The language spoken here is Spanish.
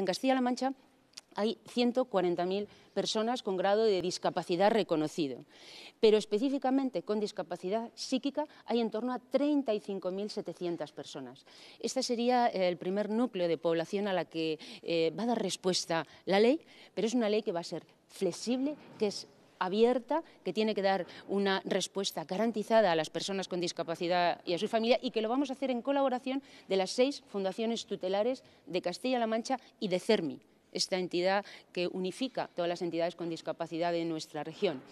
En Castilla-La Mancha hay 140.000 personas con grado de discapacidad reconocido, pero específicamente con discapacidad psíquica hay en torno a 35.700 personas. Este sería eh, el primer núcleo de población a la que eh, va a dar respuesta la ley, pero es una ley que va a ser flexible, que es abierta que tiene que dar una respuesta garantizada a las personas con discapacidad y a su familia y que lo vamos a hacer en colaboración de las seis fundaciones tutelares de Castilla-La Mancha y de CERMI, esta entidad que unifica todas las entidades con discapacidad de nuestra región.